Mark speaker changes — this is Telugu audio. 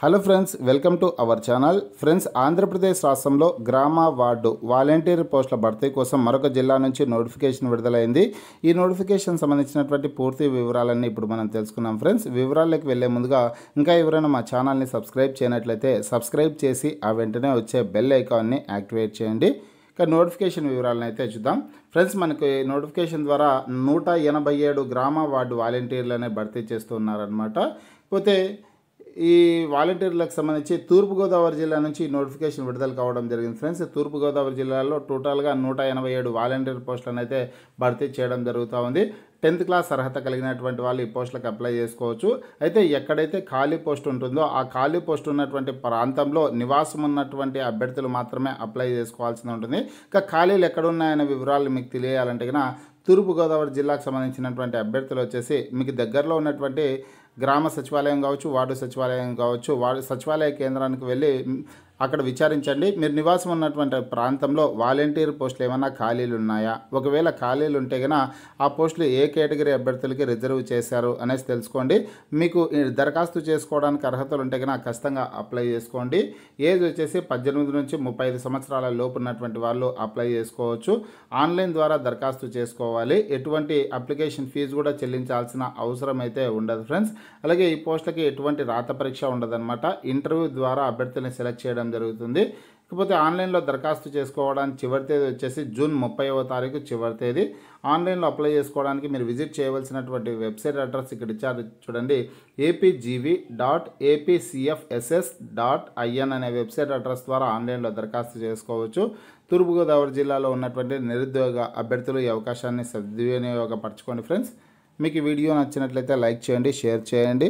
Speaker 1: hello friends welcome to our channel friends Andhra Pradesh రాష్ట్రంలో గ్రామ వార్డు వాలంటీర్ పోస్టుల భర్తీ కోసం మరొక జిల్లా నుంచి నోటిఫికేషన్ విడుదలైంది ఈ నోటిఫికేషన్ సంబంధించినటువంటి పూర్తి వివరాలన్నీ ఇప్పుడు మనం తెలుసుకున్నాం ఫ్రెండ్స్ వివరాల్లోకి వెళ్లే ముందుగా ఇంకా ఎవరైనా మా ఛానల్ని సబ్స్క్రైబ్ చేయనట్లయితే సబ్స్క్రైబ్ చేసి ఆ వెంటనే వచ్చే బెల్ ఐకాన్ని యాక్టివేట్ చేయండి ఇక నోటిఫికేషన్ వివరాలను అయితే చూద్దాం ఫ్రెండ్స్ మనకి నోటిఫికేషన్ ద్వారా నూట ఎనభై ఏడు గ్రామ వార్డు వాలంటీర్లనే భర్తీ చేస్తున్నారనమాట పోతే ఈ వాలంటీర్లకు సంబంధించి తూర్పుగోదావరి జిల్లా నుంచి నోటిఫికేషన్ విడుదల కావడం జరిగింది ఫ్రెండ్స్ తూర్పుగోదావరి జిల్లాలో టోటల్గా నూట ఎనభై ఏడు వాలంటీర్ పోస్టులను అయితే భర్తీ చేయడం జరుగుతూ ఉంది టెన్త్ క్లాస్ అర్హత కలిగినటువంటి వాళ్ళు ఈ పోస్టులకు అప్లై చేసుకోవచ్చు అయితే ఎక్కడైతే ఖాళీ పోస్ట్ ఉంటుందో ఆ ఖాళీ పోస్ట్ ఉన్నటువంటి ప్రాంతంలో నివాసం ఉన్నటువంటి అభ్యర్థులు మాత్రమే అప్లై చేసుకోవాల్సి ఉంటుంది ఇంకా ఖాళీలు ఎక్కడున్నాయనే వివరాలు మీకు తెలియాలంటే కనుక తూర్పుగోదావరి జిల్లాకు సంబంధించినటువంటి అభ్యర్థులు వచ్చేసి మీకు దగ్గరలో ఉన్నటువంటి గ్రామ సచివాలయం కావచ్చు వార్డు సచివాలయం కావచ్చు వార్డు సచివాలయ కేంద్రానికి వెళ్ళి అక్కడ విచారించండి మీరు నివాసం ఉన్నటువంటి ప్రాంతంలో వాలంటీర్ పోస్టులు ఏమైనా ఖాళీలు ఉన్నాయా ఒకవేళ ఖాళీలు ఉంటే కనుక ఆ పోస్టులు ఏ కేటగిరీ అభ్యర్థులకి రిజర్వ్ చేశారు అనేసి తెలుసుకోండి మీకు దరఖాస్తు చేసుకోవడానికి అర్హతలు ఉంటే కనుక ఖచ్చితంగా అప్లై చేసుకోండి ఏజ్ వచ్చేసి పద్దెనిమిది నుంచి ముప్పై ఐదు సంవత్సరాల లోపు ఉన్నటువంటి వాళ్ళు అప్లై చేసుకోవచ్చు ఆన్లైన్ ద్వారా దరఖాస్తు చేసుకోవాలి ఎటువంటి అప్లికేషన్ ఫీజు కూడా చెల్లించాల్సిన అవసరం అయితే ఉండదు ఫ్రెండ్స్ అలాగే ఈ పోస్ట్కి ఎటువంటి రాత పరీక్ష ఉండదన్నమాట ఇంటర్వ్యూ ద్వారా అభ్యర్థిని సెలెక్ట్ చేయడం జరుగుతుంది ఇకపోతే ఆన్లైన్లో దరఖాస్తు చేసుకోవడానికి చివరి తేదీ వచ్చేసి జూన్ ముప్పైవ తారీఖు చివరి తేదీ ఆన్లైన్లో అప్లై చేసుకోవడానికి మీరు విజిట్ చేయవలసినటువంటి వెబ్సైట్ అడ్రస్ ఇక్కడ ఇచ్చారు చూడండి APGV dot APCFSS dot IN అనే వెబ్సైట్ అడ్రస్ ద్వారా ఆన్లైన్లో దరఖాస్తు చేసుకోవచ్చు తూర్పుగోదావరి జిల్లాలో ఉన్నటువంటి నిరుద్యోగ అభ్యర్థులు ఈ అవకాశాన్ని సద్వినియోగపరచుకోండి ఫ్రెండ్స్ మీకు వీడియో నచ్చినట్లయితే లైక్ చేయండి షేర్ చేయండి